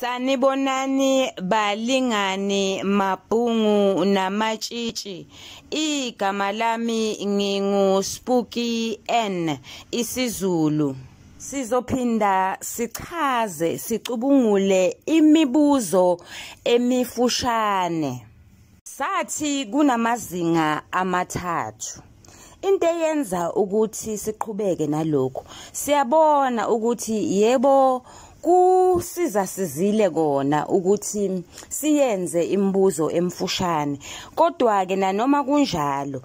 Sanibonani balingani mabhungu namatshitshi igama lami ngingu Spooky N isiZulu Sizophinda sichaze sicubungule imibuzo emifushane Sathi kunamazinga amathathu into eyenza ukuthi siqhubeke nalokho siyabona ukuthi yebo kusiza sizile kona ukuthi siyenze imibuzo emfushane kodwa ke nanoma kunjalo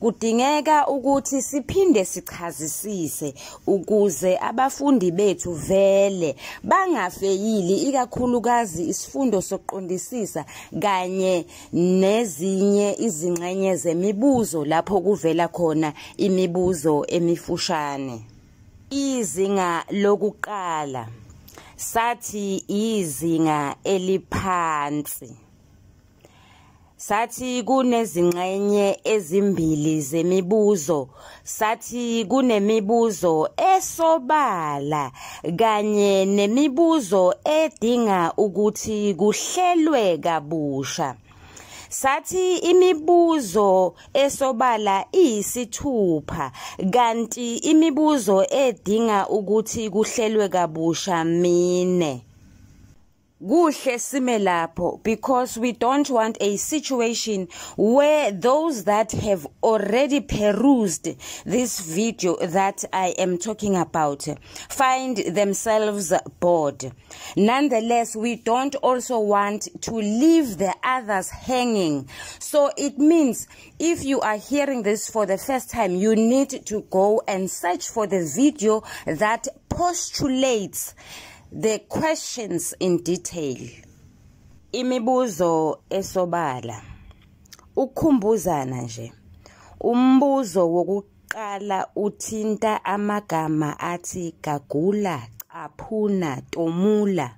kudingeka ukuthi siphinde sichazisise ukuze abafundi bethu vele bangafeyili ikakhulukazi isifundo sokuqondisisa kanye nezinye izingxenye zemibuzo lapho kuvela khona imibuzo emifushane izinga lokuqala sathi izinga eliphansi sathi kunezingxenye ezimbili zemibuzo sathi kunemibuzo esobala kanye nemibuzo edinga ukuthi kuhlelwe kabusha sathi imibuzo esobala isithupha kanti imibuzo edinga ukuthi kuhlelwe kabusha mine kuhle sime lapho because we don't want a situation where those that have already perused this video that I am talking about find themselves bored. Nonetheless, we don't also want to leave the others hanging. So it means if you are hearing this for the first time, you need to go and search for the video that postulates the questions in detail imibuzo esobala ukukhumbuzana nje umbuzo wokuqala uthinta amagama athi gagula caphuna tomula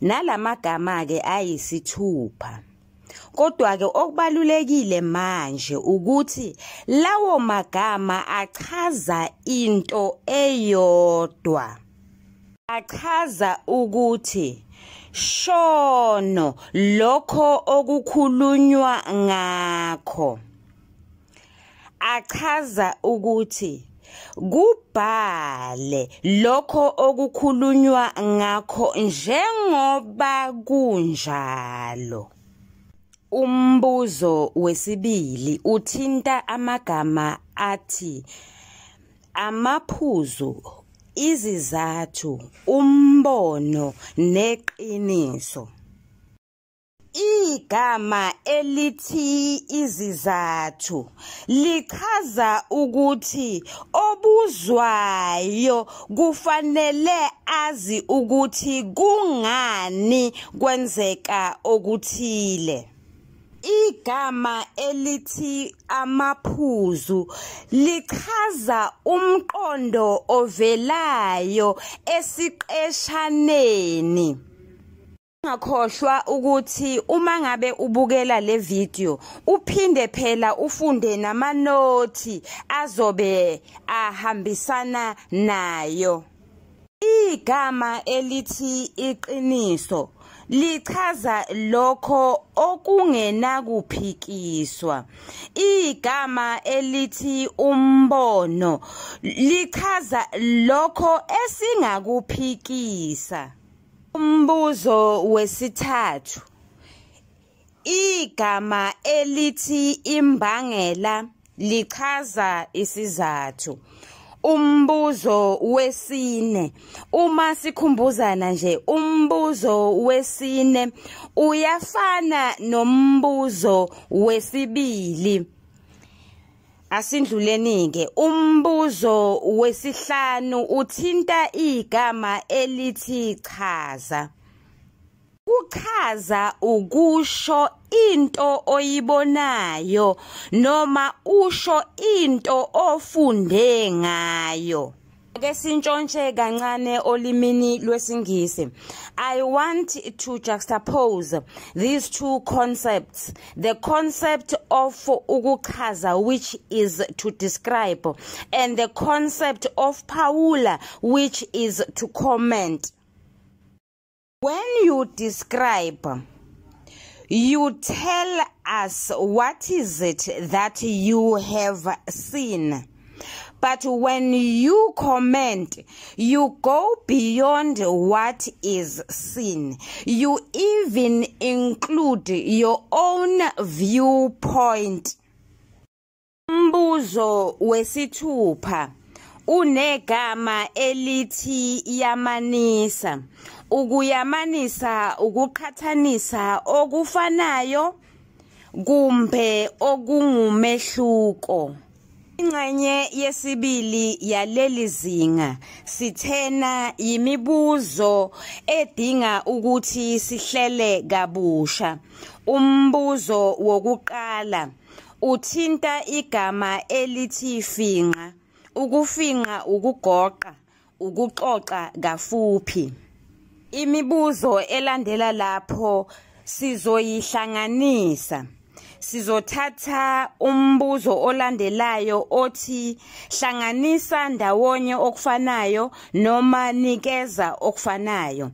nalamagama ke ayisithupha kodwa ke okubalulekile manje ukuthi lawo magama achaza into eyodwa Achaza ukuthi shono lokho okukhulunywa ngakho. Achaza ukuthi kubhale lokho okukhulunywa ngakho njengoba kunjalo. Umbuzo wesibili uthinta amagama athi amaphuzu izizathu umbono neqiniso igama elithi izizathu lichaza ukuthi obuzwayo kufanele azi ukuthi kungani kwenzeka okuthile Igama elithi amaphuzu lichaza umqondo ovelayo esiqeshaneni. Ungakhohlwa ukuthi uma ngabe ubukela le video uphinde phela ufunde nama notes azobe ahambisana nayo. Igama elithi iqiniso lichaza lokho okungenakuphikiswa igama elithi umbono lichaza lokho esingakuphikisa umbuzo wesithathu igama elithi imbangela lichaza isizathu umbuzo wesine uma sikhumbuzana nje umbuzo wesine uyafana nombuzo wesibili asindluleni ke umbuzo wesihlanu uthinta igama elithi chaza Ukuchaza ukusho into oyibonayo noma usho into ofunde ngayo. Ake sintshontshe kancane olimini lwesiNgisi. I want to juxtapose these two concepts. The concept of ukuchaza which is to describe and the concept of paula which is to comment. When you describe, you tell us what is it that you have seen. But when you comment, you go beyond what is seen. You even include your own viewpoint. Mbuzo unegama yamanisa ukuyamanisa ukuqhathanisa okufanayo kumbe okungumehluko ingxenye yesibili yaleli zinga sithena yimibuzo edinga ukuthi sihlele kabusha umbuzo wokuqala uthinta igama elithi finqa ukufinqa ukugoqa ukuxoxa kafuphi imibuzo elandela lapho sizoyihlanganisa sizothatha umbuzo olandelayo othi hlanganisa ndawonye okufanayo noma nikeza okufanayo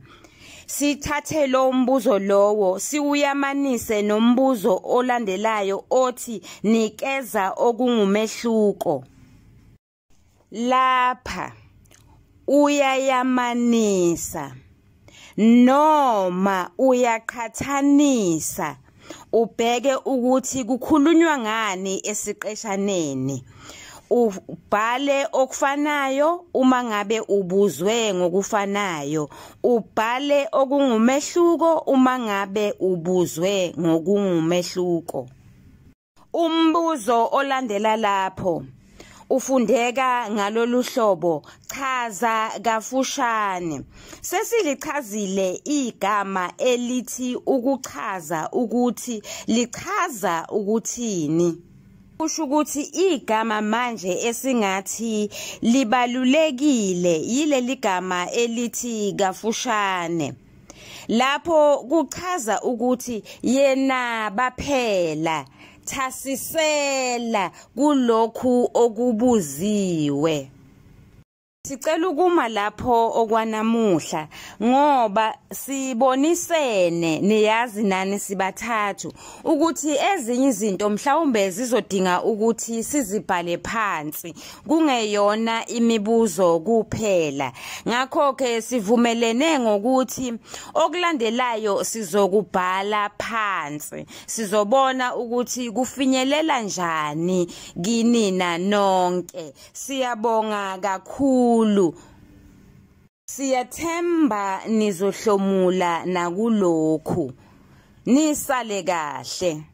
sithathe lo mbuzo lowo siuyamanise nombuzo olandelayo othi nikeza okungumehluko lapha uyayamanisa noma uyaqhathanisa ubheke ukuthi kukhulunywa ngani esiqeshaneni ubhale okufanayo uma ngabe ubuzwe ngokufanayo ubhale okungumehluko uma ngabe ubuzwe ngokungumehluko umbuzo olandela lapho ufundeka ngalolu hlobo chaza kafushane sesilichazile igama elithi ukuchaza ukuthi lichaza ukuthini kusho ukuthi igama manje esingathi libalulekile yileli gama elithi kafushane lapho kuchaza ukuthi yena baphela thasisela kulokhu okubuziwe Sicela ukuma lapho okwanamuhla ngoba sibonisene niyazi nani sibathathu ukuthi ezinye izinto mhlawumbe zizodinga ukuthi sizibhale phansi kungeyona imibuzo kuphela ngakho ke sivumelene ngokuthi okulandelayo sizokubhala phansi sizobona ukuthi kufinyelela njani kini nonke siyabonga kakhulu kakhulu Siyathemba nizohlomula nakulokhu. Nisale kahle.